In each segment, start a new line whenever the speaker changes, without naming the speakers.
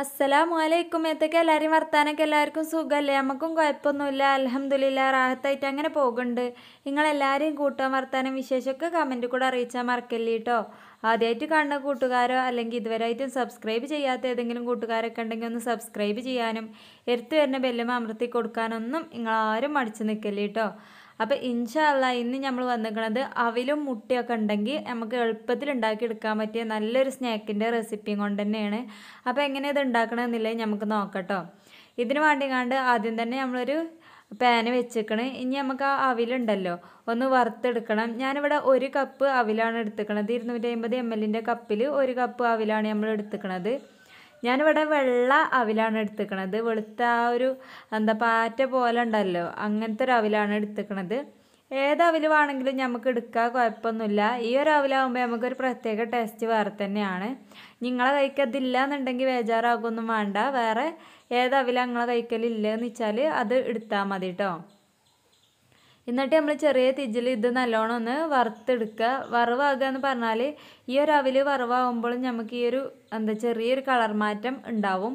അസ്സലാമു അലൈക്കും എത്തൊക്കെ എല്ലാവരെയും വർത്താനൊക്കെ എല്ലാവർക്കും സുഖമല്ലേ നമുക്കും കുഴപ്പമൊന്നുമില്ല അലഹമ്മദില്ല റാഹത്തായിട്ട് അങ്ങനെ പോകുന്നുണ്ട് നിങ്ങളെല്ലാവരെയും കൂട്ടാൻ വർത്താനം വിശേഷമൊക്കെ കമൻറ്റ് കൂടെ അറിയിച്ചാൽ മറക്കല്ലേ കേട്ടോ ആദ്യമായിട്ട് കാണുന്ന കൂട്ടുകാരോ അല്ലെങ്കിൽ ഇതുവരെയായിട്ടും സബ്സ്ക്രൈബ് ചെയ്യാത്ത ഏതെങ്കിലും കൂട്ടുകാരൊക്കെ ഉണ്ടെങ്കിൽ ഒന്ന് സബ്സ്ക്രൈബ് ചെയ്യാനും എടുത്തു വരുന്ന ബെല്ലും അമർത്തി കൊടുക്കാനൊന്നും നിങ്ങളാരും മടിച്ചു നിൽക്കല്ലേ കേട്ടോ അപ്പോൾ ഇൻഷല്ല ഇന്ന് നമ്മൾ വന്നിരിക്കുന്നത് അവിലും മുട്ടയൊക്കെ ഉണ്ടെങ്കിൽ നമുക്ക് എളുപ്പത്തിൽ ഉണ്ടാക്കി എടുക്കാൻ പറ്റിയ നല്ലൊരു സ്നാക്കിൻ്റെ റെസിപ്പിയും കൊണ്ട് തന്നെയാണ് അപ്പോൾ എങ്ങനെ ഇത് ഉണ്ടാക്കണമെന്നില്ലേ നമുക്ക് നോക്കട്ടോ ഇതിന് വേണ്ടി കണ്ട് ആദ്യം തന്നെ നമ്മളൊരു പാന് വെച്ചേക്കണ് ഇനി നമുക്ക് ആ അവിലുണ്ടല്ലോ ഒന്ന് വറുത്തെടുക്കണം ഞാനിവിടെ ഒരു കപ്പ് അവിലാണ് എടുത്തേക്കണത് ഇരുന്നൂറ്റി അമ്പത് എം എല്ലിൻ്റെ കപ്പിൽ ഒരു കപ്പ് അവിലാണ് നമ്മൾ എടുത്തേക്കണത് ഞാനിവിടെ വെള്ള അവിലാണ് എടുത്തേക്കണത് വെളുത്ത ആ ഒരു എന്താ പാറ്റ പോലെ ഉണ്ടല്ലോ അങ്ങനത്തെ ഒരു അവിലാണ് എടുത്തേക്കണത് ഏത് അവിൽ വേണമെങ്കിലും നമുക്ക് എടുക്കുക കുഴപ്പമൊന്നുമില്ല ഈ ഒരു നമുക്ക് നമുക്കൊരു പ്രത്യേക ടേസ്റ്റ് വേറെ തന്നെയാണ് നിങ്ങളെ കൈക്കതില്ല എന്നുണ്ടെങ്കിൽ ബേജാറാകൊന്നും വേണ്ട വേറെ ഏത് അവില നിങ്ങളെ കൈക്കലില്ല വെച്ചാൽ അത് എടുത്താൽ മതി കേട്ടോ എന്നിട്ട് നമ്മൾ ചെറിയ തിജിൽ ഇത് നല്ലോണം ഒന്ന് വറുത്തെടുക്കുക വറവാകുക എന്ന് പറഞ്ഞാൽ ഈ ഒരു അവിൽ വറവാകുമ്പോഴും നമുക്ക് ഈ ഒരു എന്താ ചെറിയൊരു കളർ മാറ്റം ഉണ്ടാവും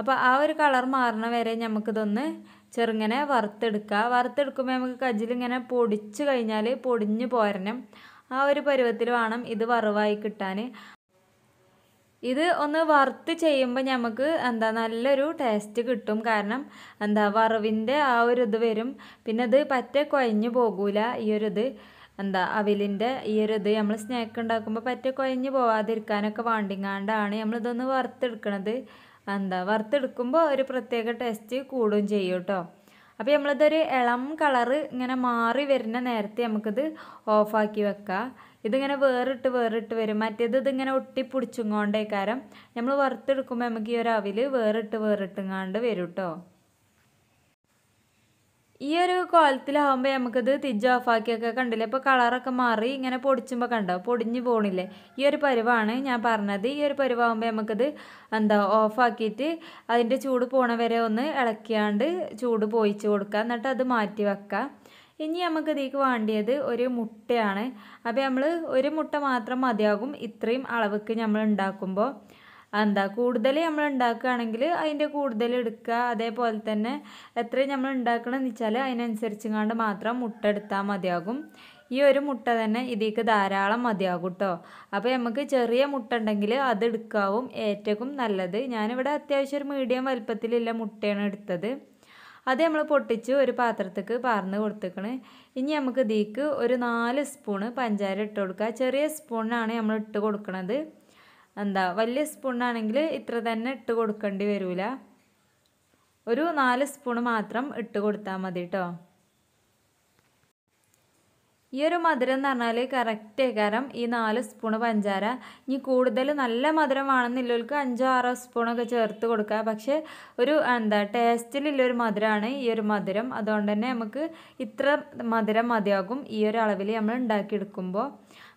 അപ്പോൾ ആ ഒരു കളർ മാറണ വരെ നമുക്കിതൊന്ന് ചെറുങ്ങനെ വറുത്തെടുക്കുക വറുത്തെടുക്കുമ്പോൾ നമുക്ക് കജ്ജിലിങ്ങനെ പൊടിച്ച് കഴിഞ്ഞാൽ പൊടിഞ്ഞു പോരണം ആ ഒരു പരുവത്തിൽ വേണം ഇത് വറവായി കിട്ടാൻ ഇത് ഒന്ന് വറുത്ത് ചെയ്യുമ്പോൾ നമുക്ക് എന്താ നല്ലൊരു ടേസ്റ്റ് കിട്ടും കാരണം എന്താ വറവിൻ്റെ ആ ഒരു ഇത് വരും പിന്നെ ഇത് പറ്റേ കുഴഞ്ഞു പോകൂല ഈ ഒരു ഇത് എന്താ അവിലിൻ്റെ ഈ ഒരു ഇത് നമ്മൾ സ്നാക്ക് ഉണ്ടാക്കുമ്പോൾ പറ്റേ കുഴഞ്ഞു പോവാതിരിക്കാനൊക്കെ വാണ്ടിങ്ങാണ്ടാണ് നമ്മളിതൊന്ന് വറുത്തെടുക്കണത് എന്താ വറുത്തെടുക്കുമ്പോൾ ഒരു പ്രത്യേക ടേസ്റ്റ് കൂടും ചെയ്യും കേട്ടോ അപ്പോൾ നമ്മളിതൊരു ഇളം കളറ് ഇങ്ങനെ മാറി വരുന്ന നേരത്തെ നമുക്കിത് ഓഫാക്കി വെക്കാം ഇതിങ്ങനെ വേറിട്ട് വേറിട്ട് വരും മറ്റേത് ഇതിങ്ങനെ ഒട്ടിപ്പിടിച്ചും കൊണ്ടേ കാരണം നമ്മൾ വറുത്തെടുക്കുമ്പോൾ നമുക്ക് ഈ ഒരു അവിൽ വേറിട്ട് വേറിട്ടുങ്ങാണ്ട് വരും കേട്ടോ ഈ ഒരു കോലത്തിലാവുമ്പോൾ നമുക്കിത് തിജ് ഓഫാക്കിയൊക്കെ കണ്ടില്ലേ ഇപ്പോൾ കളറൊക്കെ മാറി ഇങ്ങനെ പൊടിച്ചുമ്പോൾ കണ്ടോ പൊടിഞ്ഞ് പോണില്ലേ ഈ ഒരു പരുവാണ് ഞാൻ പറഞ്ഞത് ഈ ഒരു പരുവാകുമ്പോൾ നമുക്കിത് എന്താ ഓഫാക്കിയിട്ട് അതിൻ്റെ ചൂട് പോണവരെ ഒന്ന് ഇളക്കിയാണ്ട് ചൂട് പോയിച്ച് കൊടുക്കുക എന്നിട്ട് അത് മാറ്റി വെക്കുക ഇനി നമുക്ക് ഇതിലേക്ക് വേണ്ടിയത് ഒരു മുട്ടയാണ് അപ്പോൾ നമ്മൾ ഒരു മുട്ട മാത്രം മതിയാകും ഇത്രയും അളവ്ക്ക് നമ്മൾ ഉണ്ടാക്കുമ്പോൾ എന്താ കൂടുതൽ നമ്മൾ ഉണ്ടാക്കുകയാണെങ്കിൽ അതിൻ്റെ കൂടുതൽ എടുക്കുക അതേപോലെ തന്നെ എത്രയും നമ്മൾ ഉണ്ടാക്കണമെന്ന് വെച്ചാൽ അതിനനുസരിച്ച് കണ്ട് മാത്രം മുട്ട എടുത്താൽ മതിയാകും ഈ ഒരു മുട്ട തന്നെ ഇതിലേക്ക് ധാരാളം മതിയാകും കേട്ടോ അപ്പോൾ നമുക്ക് ചെറിയ മുട്ട ഉണ്ടെങ്കിൽ അത് എടുക്കാവും ഏറ്റവും നല്ലത് ഞാനിവിടെ അത്യാവശ്യം ഒരു മീഡിയം വലുപ്പത്തിലുള്ള മുട്ടയാണ് എടുത്തത് അത് നമ്മൾ പൊട്ടിച്ച് ഒരു പാത്രത്തേക്ക് പാർന്ന് കൊടുത്തേക്കണ് ഇനി നമുക്ക് ഇതിക്ക് ഒരു നാല് സ്പൂണ് പഞ്ചാര ഇട്ട് കൊടുക്കുക ചെറിയ സ്പൂണിനാണ് നമ്മൾ ഇട്ട് കൊടുക്കുന്നത് എന്താ വലിയ സ്പൂണിനാണെങ്കിൽ ഇത്ര തന്നെ ഇട്ട് കൊടുക്കേണ്ടി വരില്ല ഒരു നാല് സ്പൂണ് മാത്രം ഇട്ട് കൊടുത്താൽ മതി കേട്ടോ ഈ ഒരു മധുരം എന്ന് പറഞ്ഞാൽ കറക്റ്റ് ഏകാരം ഈ നാല് സ്പൂണ് പഞ്ചാര ഇനി കൂടുതൽ നല്ല മധുരം വേണമെന്നുള്ളവർക്ക് അഞ്ചോ ആറോ സ്പൂണൊക്കെ ചേർത്ത് കൊടുക്കുക പക്ഷേ ഒരു എന്താ ടേസ്റ്റിലുള്ളൊരു മധുരമാണ് ഈ ഒരു മധുരം അതുകൊണ്ട് തന്നെ നമുക്ക് ഇത്ര മധുരം മതിയാകും ഈ ഒരു അളവിൽ നമ്മൾ ഉണ്ടാക്കിയെടുക്കുമ്പോൾ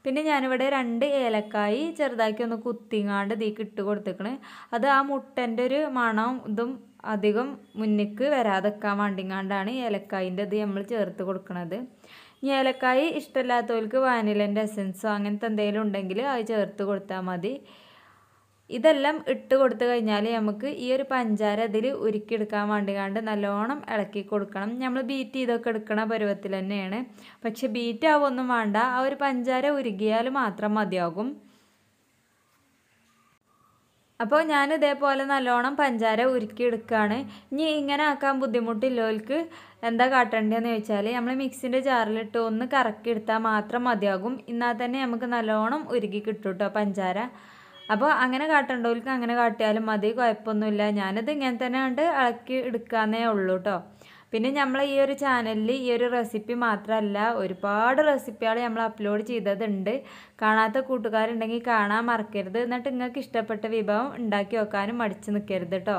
പിന്നെ ഞാനിവിടെ രണ്ട് ഏലക്കായി ചെറുതാക്കി ഒന്ന് കുത്തിങ്ങാണ്ട് ഇതിക്ക് ഇട്ട് കൊടുത്തേക്കണ് അത് ആ മുട്ടൻ്റെ ഒരു മണവും ഇതും അധികം മുന്നിക്ക് വരാതെക്കാൻ വേണ്ടിങ്ങാണ്ടാണ് ഏലക്കായിൻ്റെ അത് നമ്മൾ ചേർത്ത് കൊടുക്കുന്നത് ഇനി ഏലക്കായ ഇഷ്ടമില്ലാത്തവർക്ക് വാനിലൻ്റെ എസൻസോ അങ്ങനത്തെ എന്തെങ്കിലും ഉണ്ടെങ്കിൽ അത് ചേർത്ത് കൊടുത്താൽ മതി ഇതെല്ലാം ഇട്ട് കൊടുത്തു കഴിഞ്ഞാൽ നമുക്ക് ഈ ഒരു പഞ്ചാര അതിൽ ഉരുക്കിയെടുക്കാൻ വേണ്ടിക്കാണ്ട് നല്ലോണം ഇളക്കി കൊടുക്കണം നമ്മൾ ബീറ്റ് ചെയ്തൊക്കെ എടുക്കണ പരുവത്തിൽ തന്നെയാണ് പക്ഷെ ബീറ്റ് ആവൊന്നും വേണ്ട ആ ഒരു പഞ്ചാര ഉരുകിയാൽ മാത്രം മതിയാകും അപ്പോൾ ഞാൻ ഇതേപോലെ നല്ലോണം പഞ്ചാര ഉരുക്കിയെടുക്കുകയാണ് ഇനി ഇങ്ങനെ ആക്കാൻ ബുദ്ധിമുട്ടില്ലവർക്ക് എന്താ കാട്ടേണ്ടതെന്ന് ചോദിച്ചാൽ നമ്മൾ മിക്സിൻ്റെ ജാറിലിട്ട് ഒന്ന് കറക്കി എടുത്താൽ മാത്രം മതിയാകും എന്നാൽ തന്നെ നമുക്ക് നല്ലോണം ഉരുക്കി കിട്ടും കേട്ടോ പഞ്ചാര അപ്പോൾ അങ്ങനെ കാട്ടേണ്ടവർക്ക് അങ്ങനെ കാട്ടിയാലും മതി കുഴപ്പമൊന്നുമില്ല ഞാനത് ഇങ്ങനെ തന്നെ കണ്ട് ഇളക്കി എടുക്കാന്നേ ഉള്ളൂ കേട്ടോ പിന്നെ നമ്മൾ ഈ ഒരു ചാനലിൽ ഈ ഒരു റെസിപ്പി മാത്രമല്ല ഒരുപാട് റെസിപ്പികൾ നമ്മൾ അപ്ലോഡ് ചെയ്തതുണ്ട് കാണാത്ത കൂട്ടുകാരുണ്ടെങ്കിൽ കാണാൻ മറക്കരുത് എന്നിട്ട് നിങ്ങൾക്ക് ഇഷ്ടപ്പെട്ട വിഭവം ഉണ്ടാക്കി വെക്കാനും മടിച്ചു നിൽക്കരുത് കേട്ടോ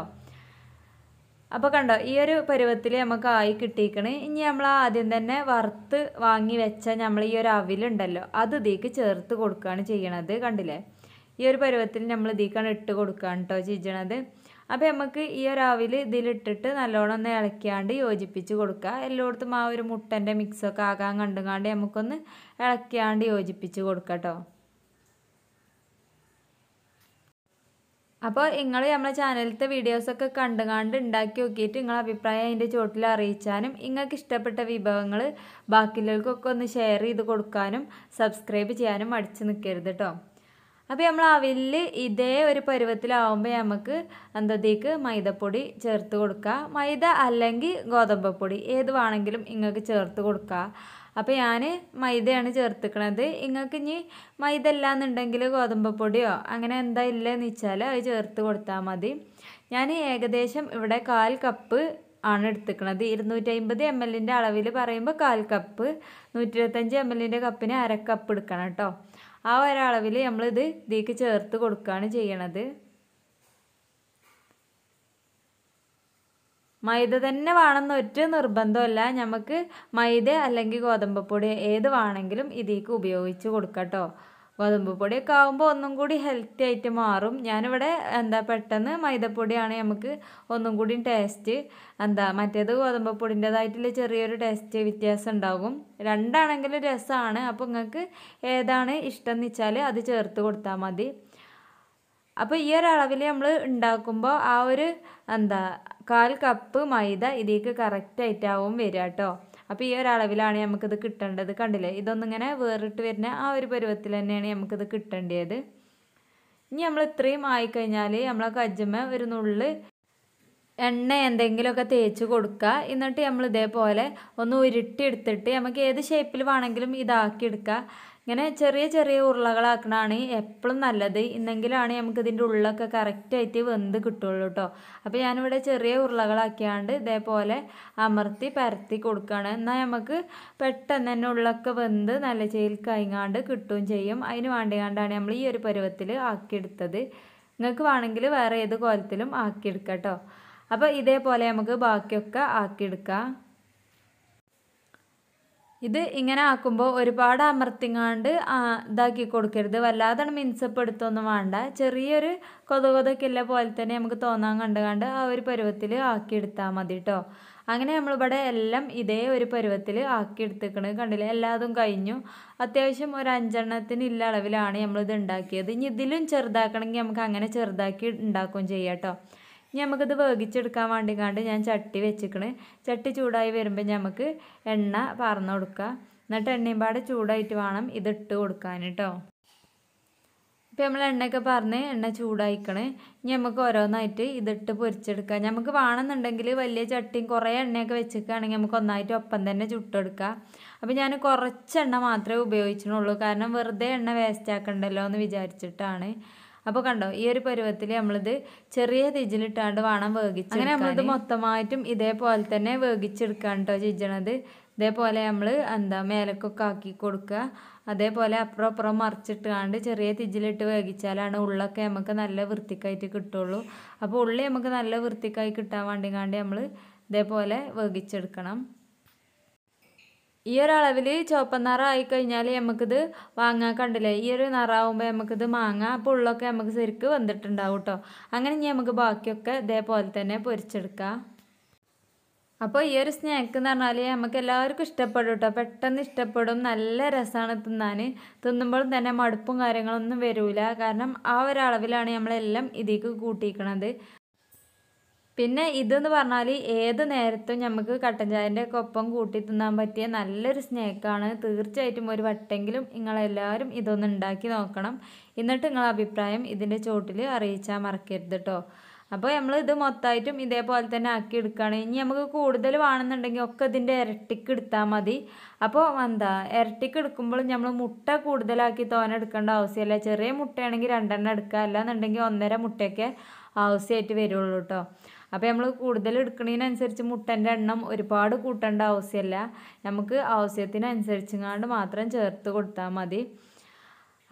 അപ്പോൾ കണ്ടോ ഈ ഒരു പരുവത്തിൽ നമുക്ക് ആയി കിട്ടിയിരിക്കണ് ഇനി നമ്മൾ ആദ്യം തന്നെ വറുത്ത് വാങ്ങി വെച്ച നമ്മൾ ഈ ഒരു അവിലുണ്ടല്ലോ അത് ഇതിക്ക് ചേർത്ത് കൊടുക്കുകയാണ് ചെയ്യണത് കണ്ടില്ലേ ഈ ഒരു പരുവത്തിൽ നമ്മൾ ഇതിക്കാണ് ഇട്ട് കൊടുക്കുകയാണ് കേട്ടോ ചെയ്യണത് അപ്പോൾ നമുക്ക് ഈ ഒരു ആവിൽ ഇതിലിട്ടിട്ട് നല്ലോണം ഒന്ന് ഇളക്കിയാണ്ട് യോജിപ്പിച്ച് കൊടുക്കുക എല്ലായിടത്തും ആ ഒരു മുട്ടൻ്റെ മിക്സൊക്കെ ആകാൻ കണ്ടുകാണ്ട് നമുക്കൊന്ന് ഇളക്കിയാണ്ട് യോജിപ്പിച്ച് കൊടുക്കുക കേട്ടോ അപ്പോൾ നിങ്ങൾ നമ്മളെ ചാനലിലത്തെ വീഡിയോസൊക്കെ കണ്ടുകാണ്ട് ഉണ്ടാക്കി നോക്കിയിട്ട് നിങ്ങളെ അഭിപ്രായം അതിൻ്റെ ചോട്ടിൽ അറിയിച്ചാനും നിങ്ങൾക്ക് ഇഷ്ടപ്പെട്ട വിഭവങ്ങൾ ബാക്കിയുള്ളവർക്കൊക്കെ ഒന്ന് ഷെയർ ചെയ്ത് കൊടുക്കാനും സബ്സ്ക്രൈബ് ചെയ്യാനും മടിച്ച് നിൽക്കരുത് കേട്ടോ അപ്പോൾ നമ്മൾ അവിൽ ഇതേ ഒരു പരുവത്തിലാവുമ്പോൾ നമുക്ക് എന്തതിക്ക് മൈദപ്പൊടി ചേർത്ത് കൊടുക്കുക മൈദ അല്ലെങ്കിൽ ഗോതമ്പ് പൊടി ഏത് വേണമെങ്കിലും നിങ്ങൾക്ക് ചേർത്ത് കൊടുക്കുക അപ്പോൾ ഞാൻ മൈദയാണ് ചേർത്തിക്കണത് നിങ്ങൾക്ക് ഇനി മൈദ അല്ലാന്നുണ്ടെങ്കിൽ ഗോതമ്പ് പൊടിയോ അങ്ങനെ എന്താ ഇല്ലെന്ന് വെച്ചാൽ അത് ചേർത്ത് കൊടുത്താൽ മതി ഞാൻ ഏകദേശം ഇവിടെ കാൽ കപ്പ് ആണ് എടുത്തിക്കണത് ഇരുന്നൂറ്റി അമ്പത് എം എല്ലിൻ്റെ അളവിൽ പറയുമ്പോൾ കാൽ കപ്പ് നൂറ്റി ഇരുപത്തഞ്ച് എം എല്ലിൻ്റെ കപ്പിന് അര കപ്പ് എടുക്കണം കേട്ടോ ആ ഒരളവിൽ നമ്മളിത് ഇതിലേക്ക് ചേർത്ത് കൊടുക്കുകയാണ് ചെയ്യണത് മൈദ തന്നെ വേണമെന്ന് ഒറ്റ നിർബന്ധമല്ല നമുക്ക് മൈദ അല്ലെങ്കിൽ ഗോതമ്പ് പൊടി ഏത് വേണമെങ്കിലും ഇതിലേക്ക് ഉപയോഗിച്ച് കൊടുക്കാം കേട്ടോ ഗോതമ്പ് പൊടിയൊക്കെ ആകുമ്പോൾ ഒന്നും കൂടി ഹെൽത്തി ആയിട്ട് മാറും ഞാനിവിടെ എന്താ പെട്ടെന്ന് മൈദപ്പൊടിയാണ് നമുക്ക് ഒന്നും കൂടി ടേസ്റ്റ് എന്താ മറ്റേത് ഗോതമ്പ് പൊടിൻ്റെതായിട്ടുള്ള ചെറിയൊരു ടേസ്റ്റ് വ്യത്യാസം ഉണ്ടാകും രണ്ടാണെങ്കിലും രസമാണ് അപ്പോൾ നിങ്ങൾക്ക് ഏതാണ് ഇഷ്ടം എന്ന് വെച്ചാൽ അത് ചേർത്ത് കൊടുത്താൽ മതി അപ്പോൾ ഈ ഒരളവിൽ നമ്മൾ ഉണ്ടാക്കുമ്പോൾ ആ ഒരു എന്താ കാൽ കപ്പ് മൈദ ഇതിലേക്ക് കറക്റ്റായിട്ടാവും വരിക കേട്ടോ അപ്പോൾ ഈ ഒരളവിലാണ് നമുക്കിത് കിട്ടേണ്ടത് കണ്ടില്ലേ ഇതൊന്നിങ്ങനെ വേറിട്ട് വരുന്ന ആ ഒരു പരുവത്തിൽ തന്നെയാണ് നമുക്കിത് കിട്ടേണ്ടത് ഇനി നമ്മൾ ഇത്രയും ആയിക്കഴിഞ്ഞാൽ നമ്മളെ കജ്ജമ്മ ഒരു നുള്ളിൽ എണ്ണ എന്തെങ്കിലുമൊക്കെ തേച്ച് കൊടുക്കുക എന്നിട്ട് നമ്മൾ ഇതേപോലെ ഒന്ന് ഉരുട്ടിയെടുത്തിട്ട് നമുക്ക് ഏത് ഷേപ്പിൽ വേണമെങ്കിലും എടുക്കുക ഇങ്ങനെ ചെറിയ ചെറിയ ഉരുളകളാക്കണതാണ് എപ്പോഴും നല്ലത് ഇന്നെങ്കിലാണ് നമുക്ക് ഇതിൻ്റെ ഉള്ളിലൊക്കെ കറക്റ്റായിട്ട് വെന്ത് കിട്ടുള്ളൂ കേട്ടോ അപ്പോൾ ഞാനിവിടെ ചെറിയ ഉരുളകളാക്കിയാണ്ട് ഇതേപോലെ അമർത്തി പരത്തി കൊടുക്കുകയാണ് എന്നാൽ നമുക്ക് പെട്ടെന്ന് തന്നെ ഉള്ളൊക്കെ വെന്ത് നല്ല ചെയ്യിൽ കൈങ്ങാണ്ട് കിട്ടുകയും ചെയ്യും അതിന് വേണ്ടിയാണ്ടാണ് നമ്മൾ ഈ ഒരു പരുവത്തിൽ ആക്കിയെടുത്തത് നിങ്ങൾക്ക് വേണമെങ്കിൽ വേറെ ഏത് കോലത്തിലും ആക്കിയെടുക്കാം കേട്ടോ അപ്പോൾ ഇതേപോലെ നമുക്ക് ബാക്കിയൊക്കെ ആക്കിയെടുക്കാം ഇത് ഇങ്ങനെ ആക്കുമ്പോൾ ഒരുപാട് അമർത്തിങ്ങാണ്ട് ഇതാക്കി കൊടുക്കരുത് വല്ലാതെ മിനുസപ്പെടുത്തൊന്നും വേണ്ട ചെറിയൊരു കൊതുകൊതൊക്കെയുള്ള പോലെ തന്നെ നമുക്ക് തോന്നാൻ കണ്ട് ആ ഒരു പരുവത്തിൽ ആക്കിയെടുത്താൽ മതി കേട്ടോ അങ്ങനെ നമ്മളിവിടെ എല്ലാം ഇതേ ഒരു പരുവത്തിൽ ആക്കിയെടുത്തേക്കണ് കണ്ടില്ലേ എല്ലാതും കഴിഞ്ഞു അത്യാവശ്യം ഒരു അഞ്ചെണ്ണത്തിനില്ല അളവിലാണ് നമ്മളിത് ഉണ്ടാക്കിയത് ഇനി ഇതിലും ചെറുതാക്കണമെങ്കിൽ നമുക്ക് അങ്ങനെ ചെറുതാക്കി ഉണ്ടാക്കുകയും ചെയ്യാം കേട്ടോ ഇനി നമുക്കിത് വേഗിച്ചെടുക്കാൻ വേണ്ടി കണ്ട് ഞാൻ ചട്ടി വെച്ചിക്കണ് ചട്ടി ചൂടായി വരുമ്പോൾ നമുക്ക് എണ്ണ പറന്ന് കൊടുക്കുക എന്നിട്ട് എണ്ണയും പാടെ ചൂടായിട്ട് വേണം ഇതിട്ട് കൊടുക്കാൻ കേട്ടോ ഇപ്പോൾ നമ്മൾ എണ്ണയൊക്കെ പറഞ്ഞ് എണ്ണ ചൂടായിക്കണ് ഇനി നമുക്ക് ഓരോന്നായിട്ട് ഇതിട്ട് പൊരിച്ചെടുക്കാം നമുക്ക് വേണമെന്നുണ്ടെങ്കിൽ വലിയ ചട്ടിയും കുറേ എണ്ണയൊക്കെ വെച്ചിരിക്കുകയാണെങ്കിൽ നമുക്ക് ഒന്നായിട്ട് ഒപ്പം തന്നെ ചുട്ടെടുക്കാം അപ്പോൾ ഞാൻ കുറച്ച് എണ്ണ മാത്രമേ ഉപയോഗിച്ചിട്ടുള്ളൂ കാരണം വെറുതെ എണ്ണ വേസ്റ്റ് ആക്കണ്ടല്ലോ എന്ന് വിചാരിച്ചിട്ടാണ് അപ്പോൾ കണ്ടോ ഈ ഒരു പരുവത്തിൽ നമ്മളിത് ചെറിയ തിജിലിട്ടാണ്ട് വേണം വേഗിച്ച് അങ്ങനെ നമ്മളിത് മൊത്തമായിട്ടും ഇതേപോലെ തന്നെ വേവിച്ചെടുക്കുകയാണ് കേട്ടോ ചിജണത് ഇതേപോലെ നമ്മൾ എന്താ മേലക്കൊക്കെ ആക്കി കൊടുക്കുക അതേപോലെ അപ്പുറം അപ്പുറം മറിച്ചിട്ടാണ്ട് ചെറിയ തിജിലിട്ട് വേഗിച്ചാലാണ് ഉള്ളൊക്കെ നമുക്ക് നല്ല വൃത്തിക്കായിട്ട് കിട്ടുള്ളൂ അപ്പോൾ ഉള്ളി നമുക്ക് നല്ല വൃത്തിക്കായി കിട്ടാൻ വേണ്ടി കാണ്ടി നമ്മൾ ഇതേപോലെ വേഗിച്ചെടുക്കണം ഈ ഒരു അളവിൽ ചുവപ്പ നിറ ആയിക്കഴിഞ്ഞാൽ നമുക്കിത് വാങ്ങാൻ കണ്ടില്ലേ ഈ ഒരു നിറാവുമ്പോൾ നമുക്കിത് മാങ്ങ അപ്പോൾ ഉള്ളൊക്കെ നമുക്ക് ശരിക്ക് വന്നിട്ടുണ്ടാവും കേട്ടോ അങ്ങനെ ഇനി നമുക്ക് ബാക്കിയൊക്കെ ഇതേപോലെ തന്നെ പൊരിച്ചെടുക്കാം അപ്പോൾ ഈ ഒരു സ്നാക്ക് എന്ന് പറഞ്ഞാൽ നമുക്ക് എല്ലാവർക്കും ഇഷ്ടപ്പെടും കേട്ടോ പെട്ടെന്ന് ഇഷ്ടപ്പെടും നല്ല രസമാണ് തിന്നാൻ തിന്നുമ്പോഴും തന്നെ മടുപ്പും കാര്യങ്ങളൊന്നും വരില്ല കാരണം ആ ഒരളവിലാണ് നമ്മളെല്ലാം ഇതിലേക്ക് കൂട്ടിയിരിക്കണത് പിന്നെ ഇതെന്ന് പറഞ്ഞാൽ ഏത് നേരത്തും നമുക്ക് കട്ടൻ ചായൻ്റെ ഒക്കെ ഒപ്പം കൂട്ടി തിന്നാൻ പറ്റിയ നല്ലൊരു സ്നേക്കാണ് തീർച്ചയായിട്ടും ഒരു വട്ടെങ്കിലും നിങ്ങളെല്ലാവരും ഇതൊന്ന് ഉണ്ടാക്കി നോക്കണം എന്നിട്ട് നിങ്ങളെ അഭിപ്രായം ഇതിൻ്റെ ചോട്ടിൽ അറിയിച്ചാൽ മറക്കരുത് കേട്ടോ അപ്പോൾ നമ്മൾ ഇത് മൊത്തമായിട്ടും ഇതേപോലെ തന്നെ ആക്കി എടുക്കുകയാണ് ഇനി നമുക്ക് കൂടുതൽ വേണമെന്നുണ്ടെങ്കിൽ ഒക്കെ ഇതിൻ്റെ ഇരട്ടിക്ക് എടുത്താൽ മതി അപ്പോൾ എന്താ ഇരട്ടിക്ക് എടുക്കുമ്പോൾ നമ്മൾ മുട്ട കൂടുതലാക്കി തോന എടുക്കേണ്ട ആവശ്യമില്ല ചെറിയ മുട്ടയാണെങ്കിൽ രണ്ടെണ്ണം എടുക്കുക എന്നുണ്ടെങ്കിൽ ഒന്നര മുട്ടയൊക്കെ ആവശ്യമായിട്ട് വരുള്ളൂ കേട്ടോ അപ്പോൾ നമ്മൾ കൂടുതൽ എടുക്കുന്നതിനനുസരിച്ച് മുട്ടൻ്റെ എണ്ണം ഒരുപാട് കൂട്ടേണ്ട ആവശ്യമില്ല നമുക്ക് ആവശ്യത്തിനനുസരിച്ചുങ്ങാണ്ട് മാത്രം ചേർത്ത് കൊടുത്താൽ മതി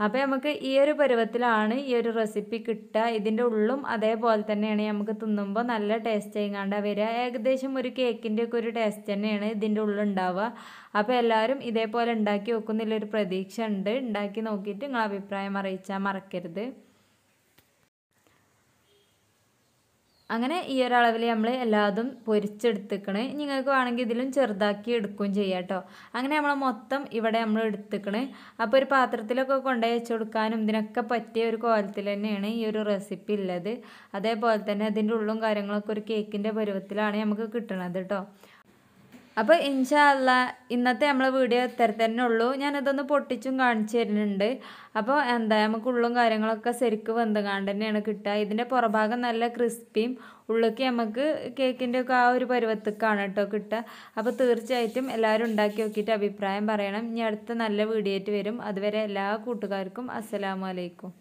അപ്പോൾ നമുക്ക് ഈ ഒരു പരുവത്തിലാണ് ഈ ഒരു റെസിപ്പി കിട്ടുക ഇതിൻ്റെ ഉള്ളും അതേപോലെ തന്നെയാണ് നമുക്ക് തിന്നുമ്പോൾ നല്ല ടേസ്റ്റ് ചെയ്യാണ്ട് വരിക ഏകദേശം ഒരു കേക്കിൻ്റെയൊക്കെ ഒക്കെ ഒരു ടേസ്റ്റ് തന്നെയാണ് ഇതിൻ്റെ ഉള്ളുണ്ടാവുക അപ്പോൾ എല്ലാവരും ഇതേപോലെ ഉണ്ടാക്കി വെക്കുന്നില്ലൊരു പ്രതീക്ഷ ഉണ്ട് ഉണ്ടാക്കി നോക്കിയിട്ട് നിങ്ങൾ അഭിപ്രായം അറിയിച്ചാൽ മറക്കരുത് അങ്ങനെ ഈ ഒരളവിൽ നമ്മൾ എല്ലാതും പൊരിച്ചെടുത്തിക്കണ് നിങ്ങൾക്ക് വേണമെങ്കിൽ ഇതിലും ചെറുതാക്കി എടുക്കുകയും ചെയ്യാം കേട്ടോ അങ്ങനെ നമ്മൾ മൊത്തം ഇവിടെ നമ്മൾ എടുത്തിക്കണ് അപ്പോൾ ഒരു പാത്രത്തിലൊക്കെ കൊണ്ടുപോയി വെച്ച് കൊടുക്കാനും ഇതിനൊക്കെ പറ്റിയ ഒരു കോലത്തിൽ തന്നെയാണ് ഈ ഒരു റെസിപ്പി ഉള്ളത് അതേപോലെ തന്നെ അതിൻ്റെ ഉള്ളും കാര്യങ്ങളൊക്കെ ഒരു കേക്കിൻ്റെ പരുവത്തിലാണ് നമുക്ക് കിട്ടണത് കേട്ടോ അപ്പോൾ ഇൻഷാല്ല ഇന്നത്തെ നമ്മളെ വീഡിയോ ഇത്ര തന്നെ ഉള്ളൂ ഞാനിതൊന്ന് പൊട്ടിച്ചും കാണിച്ചു തരുന്നുണ്ട് അപ്പോൾ എന്താ നമുക്ക് ഉള്ളും കാര്യങ്ങളൊക്കെ ശരിക്ക് വെന്തുകാണ്ട് തന്നെയാണ് കിട്ടുക ഇതിൻ്റെ പുറഭാഗം നല്ല ക്രിസ്പിയും ഉള്ളിക്ക് നമുക്ക് കേക്കിൻ്റെ ഒക്കെ ആ ഒരു പരുവത്തേക്കാണ് കേട്ടോ കിട്ടുക അപ്പോൾ തീർച്ചയായിട്ടും എല്ലാവരും ഉണ്ടാക്കി നോക്കിയിട്ട് അഭിപ്രായം പറയണം ഇനി അടുത്ത നല്ല വീഡിയോ ആയിട്ട് വരും അതുവരെ എല്ലാ കൂട്ടുകാർക്കും അസ്സലാമലൈക്കും